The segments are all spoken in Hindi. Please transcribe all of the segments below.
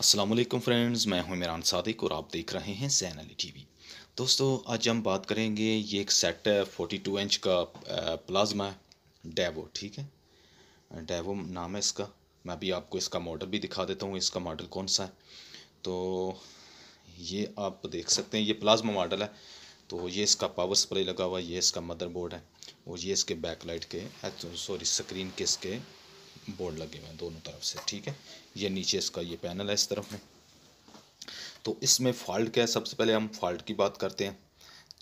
अस्सलाम वालेकुम फ्रेंड्स मैं हूं इमरान सादिक और आप देख रहे हैं जैन अली टीवी दोस्तों आज हम बात करेंगे ये एक सेट है टू इंच का प्लाज्मा डेवो ठीक है डेवो नाम है इसका मैं भी आपको इसका मॉडल भी दिखा देता हूँ इसका मॉडल कौन सा है तो ये आप देख सकते हैं ये प्लाज्मा मॉडल है तो ये इसका पावर सप्लाई लगा हुआ है ये इसका मदरबोर्ड है और ये इसके बैकलाइट के सॉरी स्क्रीन के इसके बोर्ड लगे हुए हैं दोनों तरफ से ठीक है ये नीचे इसका ये पैनल है इस तरफ में तो इसमें फॉल्ट क्या है सबसे पहले हम फॉल्ट की बात करते हैं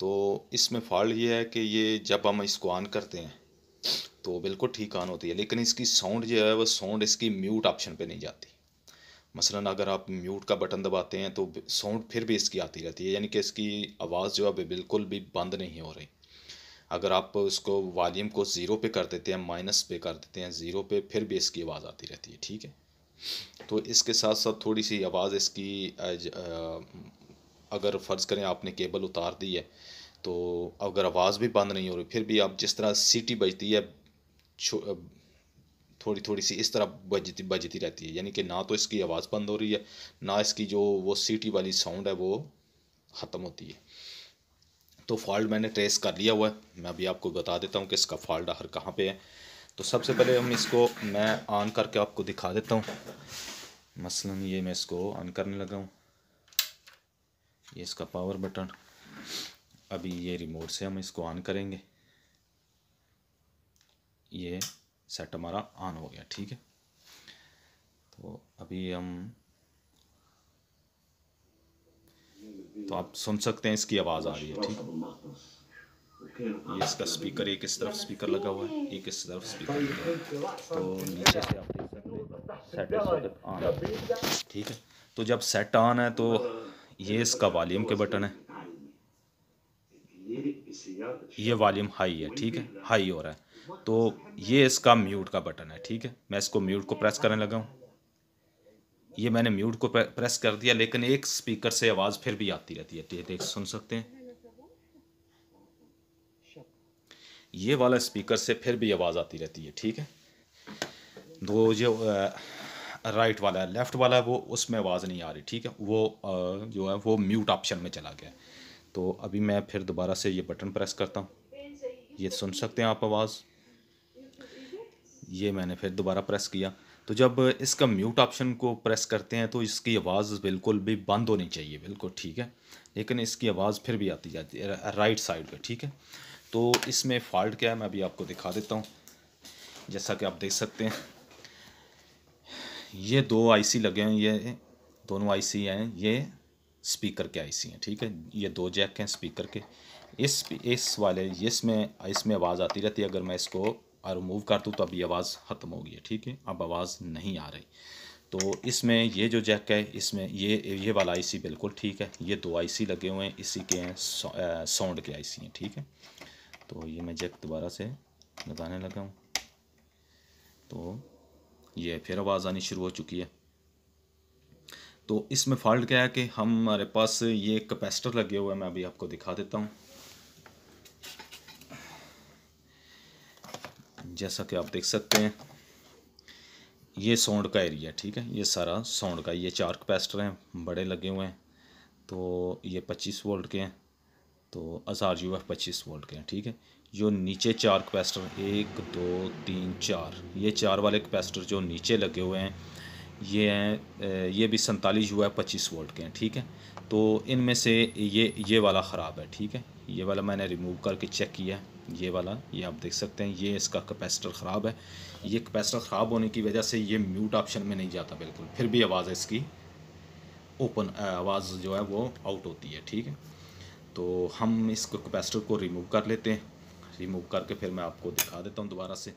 तो इसमें फॉल्ट ये है कि ये जब हम इसको ऑन करते हैं तो बिल्कुल ठीक ऑन होती है लेकिन इसकी साउंड जो है वो साउंड इसकी म्यूट ऑप्शन पे नहीं जाती मसलन अगर आप म्यूट का बटन दबाते हैं तो साउंड फिर भी इसकी आती रहती है यानी कि इसकी आवाज़ जो है बिल्कुल भी बंद नहीं हो रही अगर आप उसको वॉल्यूम को ज़ीरो पे कर देते हैं माइनस पे कर देते हैं ज़ीरो पे फिर भी इसकी आवाज़ आती रहती है ठीक है तो इसके साथ साथ थोड़ी सी आवाज़ इसकी अगर फ़र्ज़ करें आपने केबल उतार दी है तो अगर आवाज़ भी बंद नहीं हो रही फिर भी आप जिस तरह सीटी बजती है थोड़ी थोड़ी सी इस तरह बजती बजती रहती है यानी कि ना तो इसकी आवाज़ बंद हो रही है ना इसकी जो वो सीटी वाली साउंड है वो ख़त्म होती है तो फॉल्ट मैंने ट्रेस कर लिया हुआ है मैं अभी आपको बता देता हूँ कि इसका फॉल्ट हर कहाँ पे है तो सबसे पहले हम इसको मैं ऑन करके आपको दिखा देता हूँ मसलन ये मैं इसको ऑन करने लगा हूँ ये इसका पावर बटन अभी ये रिमोट से हम इसको ऑन करेंगे ये सेट हमारा ऑन हो गया ठीक है तो अभी हम तो आप सुन सकते हैं इसकी आवाज़ आ रही है ठीक ये इसका स्पीकर एक इस तरफ स्पीकर लगा हुआ है एक इस तरफ स्पीकर लगा हुआ है तो नीचे से आप देख सकते हैं ठीक है तो जब सेट ऑन है तो ये इसका वॉल्यूम के बटन है ये वॉल्यूम हाई है ठीक है हाई हो रहा है तो ये इसका म्यूट का बटन है ठीक है मैं इसको म्यूट को प्रेस करने लगा हूँ ये मैंने म्यूट को प्रेस कर दिया लेकिन एक स्पीकर से आवाज़ फिर भी आती रहती है देख सुन सकते हैं ये वाला स्पीकर से फिर भी आवाज़ आती रहती है ठीक है दो जो राइट वाला है लेफ़्ट वाला है वो उसमें आवाज़ नहीं आ रही ठीक है वो जो है वो म्यूट ऑप्शन में चला गया तो अभी मैं फिर दोबारा से ये बटन प्रेस करता हूँ ये सुन सकते हैं आप आवाज़ ये मैंने फिर दोबारा प्रेस किया तो जब इसका म्यूट ऑप्शन को प्रेस करते हैं तो इसकी आवाज़ बिल्कुल भी बंद होनी चाहिए बिल्कुल ठीक है लेकिन इसकी आवाज़ फिर भी आती जाती है राइट साइड पे ठीक है तो इसमें फॉल्ट क्या है मैं अभी आपको दिखा देता हूँ जैसा कि आप देख सकते हैं ये दो आईसी लगे हैं ये दोनों आईसी हैं ये स्पीकर के आईसी हैं ठीक है ये दो जैक हैं स्पीकर के इस इस वाले इसमें इसमें आवाज़ आती रहती है अगर मैं इसको और रिमूव कर दूँ तो अभी आवाज़ ख़त्म हो गई है ठीक है अब आवाज़ नहीं आ रही तो इसमें ये जो जैक है इसमें ये ये वाला आईसी बिल्कुल ठीक है ये दो आईसी लगे हुए हैं इसी के हैं साउंड के आईसी हैं ठीक है तो ये मैं जैक दोबारा से लगाने लगा हूँ तो ये फिर आवाज़ आनी शुरू हो चुकी है तो इसमें फॉल्ट क्या है कि हमारे पास ये कैपेसिटर लगे हुए हैं मैं अभी आपको दिखा देता हूँ जैसा कि आप देख सकते हैं ये सौंड का एरिया ठीक है ये सारा सौंड का ये चार कैपेसिटर हैं बड़े लगे हुए हैं तो ये पच्चीस वोल्ट के हैं तो हज़ार यू एफ पच्चीस वोल्ट के हैं ठीक है जो नीचे चार कैपेसिटर एक दो तीन चार ये चार वाले कैपेसिटर जो नीचे लगे हुए हैं ये हैं ये भी सैंतालीस यू एफ पच्चीस वोल्ट के हैं ठीक है तो इनमें से ये ये वाला ख़राब है ठीक है ये वाला मैंने रिमूव करके चेक किया ये वाला ये आप देख सकते हैं ये इसका कैपेसिटर ख़राब है ये कैपेसिटर ख़राब होने की वजह से ये म्यूट ऑप्शन में नहीं जाता बिल्कुल फिर भी आवाज़ इसकी ओपन आवाज़ जो है वो आउट होती है ठीक है तो हम इस कैपेसिटर को रिमूव कर लेते हैं रिमूव करके फिर मैं आपको दिखा देता हूँ दोबारा से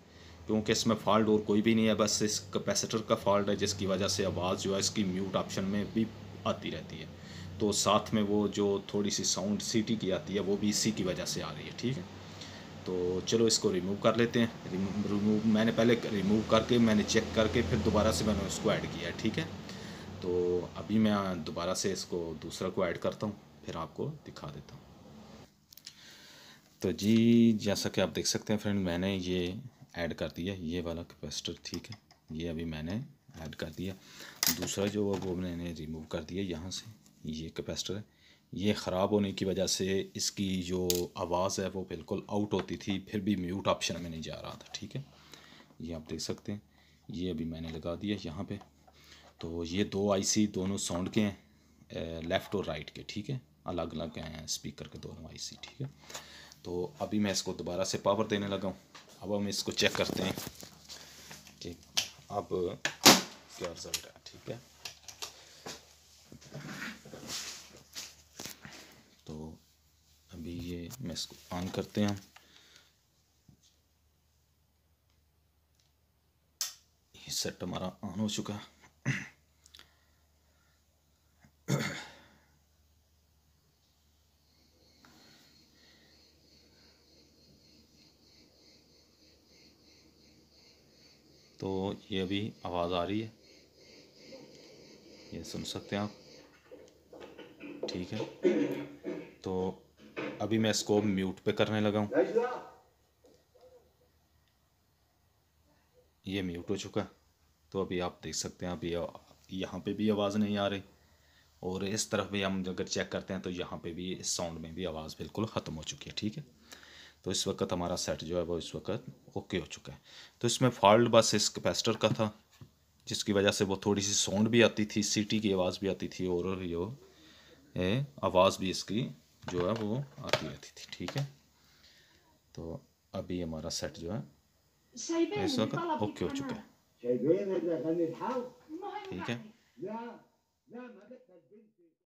क्योंकि इसमें फॉल्ट और कोई भी नहीं है बस इस कैपेसिटर का फॉल्ट है जिसकी वजह से आवाज़ जो है इसकी म्यूट ऑप्शन में भी आती रहती है तो साथ में वो जो थोड़ी सी साउंड सीटी की आती है वो भी इसी की वजह से आ रही है ठीक है तो चलो इसको रिमूव कर लेते हैं रिमूव मैंने पहले रिमूव करके मैंने चेक करके फिर दोबारा से मैंने इसको ऐड किया है ठीक है तो अभी मैं दोबारा से इसको दूसरा को ऐड करता हूँ फिर आपको दिखा देता हूँ तो जी जैसा कि आप देख सकते हैं फ्रेंड मैंने ये ऐड कर दिया ये वाला कैपेसिटर ठीक है ये अभी मैंने ऐड कर दिया दूसरा जो वो मैंने रिमूव कर दिया यहाँ से ये कैपेसिटर है ये ख़राब होने की वजह से इसकी जो आवाज़ है वो बिल्कुल आउट होती थी फिर भी म्यूट ऑप्शन में नहीं जा रहा था ठीक है ये आप देख सकते हैं ये अभी मैंने लगा दिया यहाँ पे तो ये दो आईसी दोनों साउंड के हैं लेफ़्ट और राइट के ठीक है अलग अलग हैं स्पीकर के दोनों आईसी ठीक है तो अभी मैं इसको दोबारा से पावर देने लगा हूँ अब हम इसको चेक करते हैं कि अब क्या रिजल्ट है ठीक है मैं इसको ऑन करते हैं ये सेट हमारा ऑन हो चुका तो ये अभी आवाज़ आ रही है ये सुन सकते हैं आप ठीक है तो अभी मैं इसको म्यूट पे करने लगा हूँ ये म्यूट हो चुका तो अभी आप देख सकते हैं अभी यहाँ पे भी आवाज़ नहीं आ रही और इस तरफ भी हम अगर चेक करते हैं तो यहाँ पे भी इस साउंड में भी आवाज़ बिल्कुल ख़त्म हो चुकी है ठीक है तो इस वक्त हमारा सेट जो है वो इस वक्त ओके हो चुका है तो इसमें फॉल्ट बस इस कैपेसिटर का था जिसकी वजह से वो थोड़ी सी साउंड भी आती थी सीटी की आवाज़ भी आती थी और ये आवाज़ भी इसकी जो है वो आती रहती थी ठीक है तो अभी हमारा सेट जो है इस वक्त ओके हो चुका है ठीक है